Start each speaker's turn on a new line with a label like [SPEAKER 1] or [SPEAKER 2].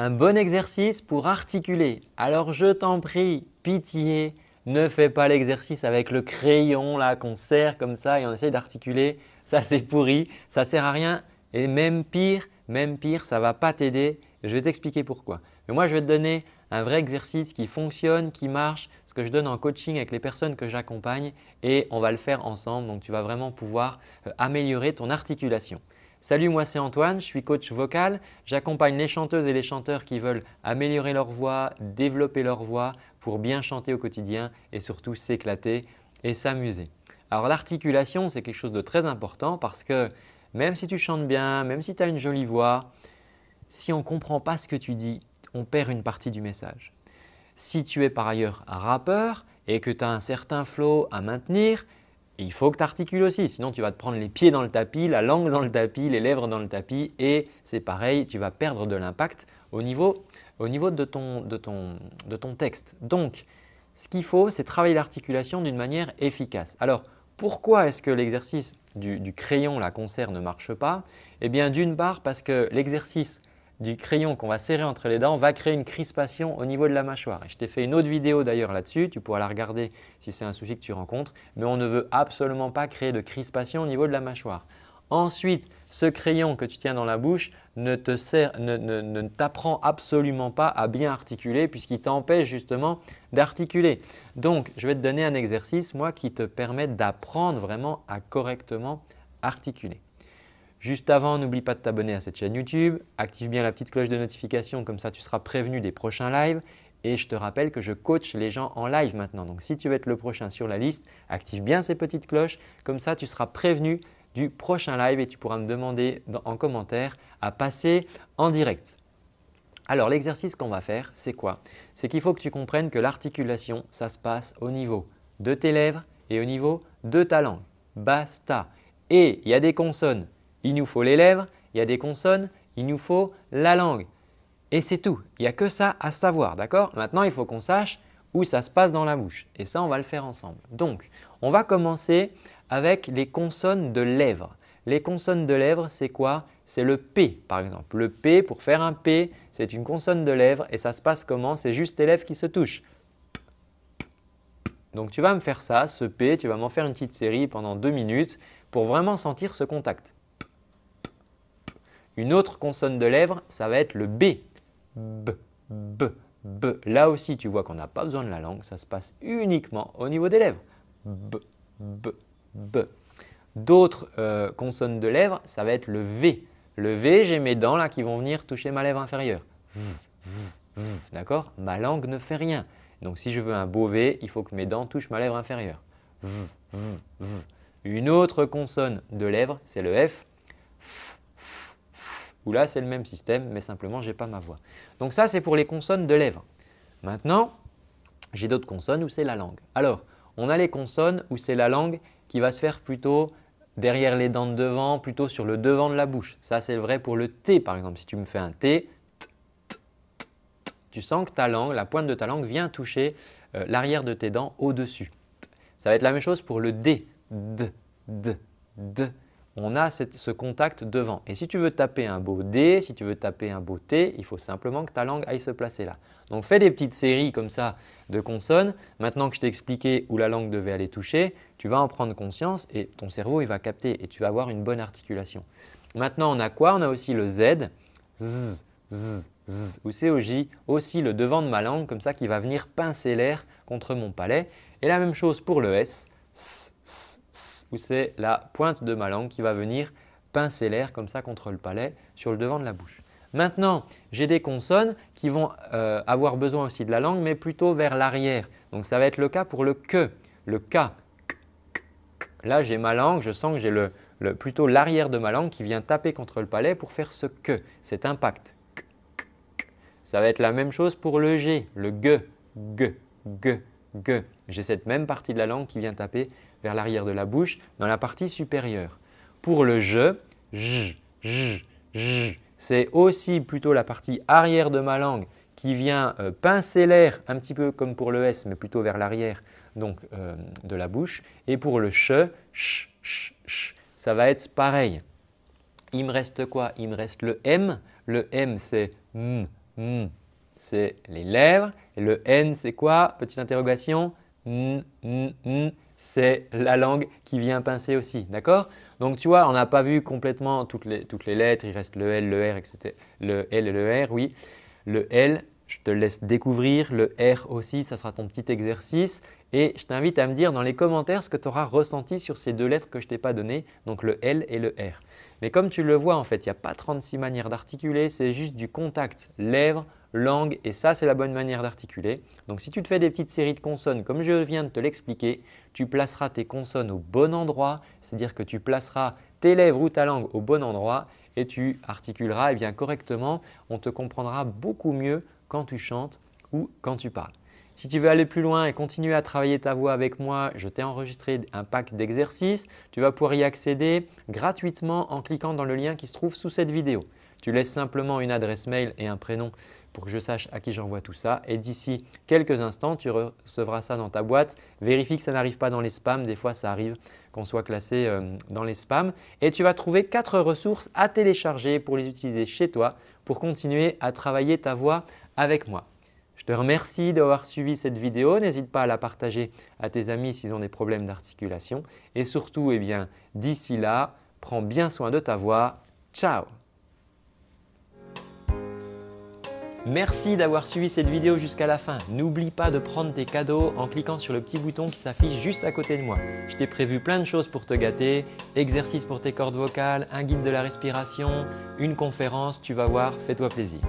[SPEAKER 1] Un bon exercice pour articuler. Alors je t'en prie, pitié, ne fais pas l'exercice avec le crayon là qu'on serre comme ça et on essaye d'articuler. Ça c'est pourri, ça sert à rien et même pire, même pire, ça va pas t'aider. Je vais t'expliquer pourquoi. Mais moi je vais te donner un vrai exercice qui fonctionne, qui marche, ce que je donne en coaching avec les personnes que j'accompagne et on va le faire ensemble. Donc tu vas vraiment pouvoir euh, améliorer ton articulation. Salut, moi c'est Antoine, je suis coach vocal. J'accompagne les chanteuses et les chanteurs qui veulent améliorer leur voix, développer leur voix pour bien chanter au quotidien et surtout s'éclater et s'amuser. Alors l'articulation, c'est quelque chose de très important parce que même si tu chantes bien, même si tu as une jolie voix, si on ne comprend pas ce que tu dis, on perd une partie du message. Si tu es par ailleurs un rappeur et que tu as un certain flow à maintenir, il faut que tu articules aussi, sinon tu vas te prendre les pieds dans le tapis, la langue dans le tapis, les lèvres dans le tapis et c'est pareil, tu vas perdre de l'impact au niveau, de, ton, texte. Donc, ce qu'il faut, c'est travailler l'articulation d'une manière efficace. Alors, pourquoi est-ce que l'exercice du, du, crayon, la concert, ne marche pas Eh bien, d'une part, parce que l'exercice du crayon qu'on va serrer entre les dents va créer une crispation au niveau de la mâchoire. Et je t'ai fait une autre vidéo d'ailleurs là-dessus, tu pourras la regarder si c'est un souci que tu rencontres, mais on ne veut absolument pas créer de crispation au niveau de la mâchoire. Ensuite, ce crayon que tu tiens dans la bouche ne t'apprend absolument pas à bien articuler puisqu'il t'empêche justement d'articuler. Donc, je vais te donner un exercice, moi, qui te permet d'apprendre vraiment à correctement articuler. Juste avant, n'oublie pas de t'abonner à cette chaîne YouTube, active bien la petite cloche de notification, comme ça tu seras prévenu des prochains lives. Et je te rappelle que je coach les gens en live maintenant. Donc si tu veux être le prochain sur la liste, active bien ces petites cloches, comme ça tu seras prévenu du prochain live et tu pourras me demander en commentaire à passer en direct. Alors l'exercice qu'on va faire, c'est quoi C'est qu'il faut que tu comprennes que l'articulation, ça se passe au niveau de tes lèvres et au niveau de ta langue. Basta. Et il y a des consonnes il nous faut les lèvres, il y a des consonnes, il nous faut la langue. Et c'est tout. Il n'y a que ça à savoir, d'accord Maintenant, il faut qu'on sache où ça se passe dans la bouche. Et ça, on va le faire ensemble. Donc, on va commencer avec les consonnes de lèvres. Les consonnes de lèvres, c'est quoi C'est le P, par exemple. Le P, pour faire un P, c'est une consonne de lèvres et ça se passe comment C'est juste tes lèvres qui se touchent. Donc, tu vas me faire ça, ce P, tu vas m'en faire une petite série pendant deux minutes pour vraiment sentir ce contact. Une autre consonne de lèvres, ça va être le B. B, B, B. Là aussi, tu vois qu'on n'a pas besoin de la langue, ça se passe uniquement au niveau des lèvres. B, B, B. D'autres euh, consonnes de lèvres, ça va être le V. Le V, j'ai mes dents là qui vont venir toucher ma lèvre inférieure. V, D'accord Ma langue ne fait rien. Donc si je veux un beau V, il faut que mes dents touchent ma lèvre inférieure. V, V, V. Une autre consonne de lèvres, c'est le F là c'est le même système, mais simplement j'ai pas ma voix. Donc ça c'est pour les consonnes de lèvres. Maintenant, j'ai d'autres consonnes où c'est la langue. Alors, on a les consonnes où c'est la langue qui va se faire plutôt derrière les dents de devant, plutôt sur le devant de la bouche. Ça c'est vrai pour le T par exemple. Si tu me fais un T, tu sens que ta langue, la pointe de ta langue vient toucher euh, l'arrière de tes dents au-dessus. Ça va être la même chose pour le D, D, D on a ce contact devant. Et si tu veux taper un beau D, si tu veux taper un beau T, il faut simplement que ta langue aille se placer là. Donc fais des petites séries comme ça de consonnes. Maintenant que je t'ai expliqué où la langue devait aller toucher, tu vas en prendre conscience et ton cerveau il va capter et tu vas avoir une bonne articulation. Maintenant on a quoi On a aussi le Z, Z, Z, Z, ou c'est au J, aussi le devant de ma langue comme ça qui va venir pincer l'air contre mon palais. Et la même chose pour le S, S, où c'est la pointe de ma langue qui va venir pincer l'air comme ça contre le palais sur le devant de la bouche. Maintenant, j'ai des consonnes qui vont euh, avoir besoin aussi de la langue, mais plutôt vers l'arrière. Donc ça va être le cas pour le que. Le k », Là, j'ai ma langue, je sens que j'ai plutôt l'arrière de ma langue qui vient taper contre le palais pour faire ce que, cet impact. Ça va être la même chose pour le g, le g. g, G. J'ai cette même partie de la langue qui vient taper vers l'arrière de la bouche dans la partie supérieure. Pour le je, j, j, j, c'est aussi plutôt la partie arrière de ma langue qui vient euh, pincer l'air un petit peu comme pour le S, mais plutôt vers l'arrière donc euh, de la bouche. Et pour le che, ch, ch, ch, ça va être pareil. Il me reste quoi Il me reste le M. Le M, c'est m, m, c'est les lèvres le N, c'est quoi Petite interrogation. c'est la langue qui vient pincer aussi, d'accord Donc tu vois, on n'a pas vu complètement toutes les, lettres, il reste le L, le R, etc. Le L et le R, oui. Le L, je te laisse découvrir, le R aussi, ça sera ton petit exercice. Et je t'invite à me dire dans les commentaires ce que tu auras ressenti sur ces deux lettres que je t'ai pas données, donc le L et le R. Mais comme tu le vois, en fait, il n'y a pas 36 manières d'articuler, c'est juste du contact lèvres, langue, et ça c'est la bonne manière d'articuler. Donc si tu te fais des petites séries de consonnes comme je viens de te l'expliquer, tu placeras tes consonnes au bon endroit, c'est-à-dire que tu placeras tes lèvres ou ta langue au bon endroit et tu articuleras eh bien, correctement, on te comprendra beaucoup mieux quand tu chantes ou quand tu parles. Si tu veux aller plus loin et continuer à travailler ta voix avec moi, je t'ai enregistré un pack d'exercices. Tu vas pouvoir y accéder gratuitement en cliquant dans le lien qui se trouve sous cette vidéo. Tu laisses simplement une adresse mail et un prénom pour que je sache à qui j'envoie tout ça. Et d'ici quelques instants, tu recevras ça dans ta boîte. Vérifie que ça n'arrive pas dans les spams. Des fois, ça arrive qu'on soit classé euh, dans les spams. Et tu vas trouver quatre ressources à télécharger pour les utiliser chez toi pour continuer à travailler ta voix avec moi te remercie d'avoir suivi cette vidéo. N'hésite pas à la partager à tes amis s'ils ont des problèmes d'articulation. Et surtout, eh bien, d'ici là, prends bien soin de ta voix. Ciao Merci d'avoir suivi cette vidéo jusqu'à la fin. N'oublie pas de prendre tes cadeaux en cliquant sur le petit bouton qui s'affiche juste à côté de moi. Je t'ai prévu plein de choses pour te gâter, exercices pour tes cordes vocales, un guide de la respiration, une conférence, tu vas voir, fais-toi plaisir.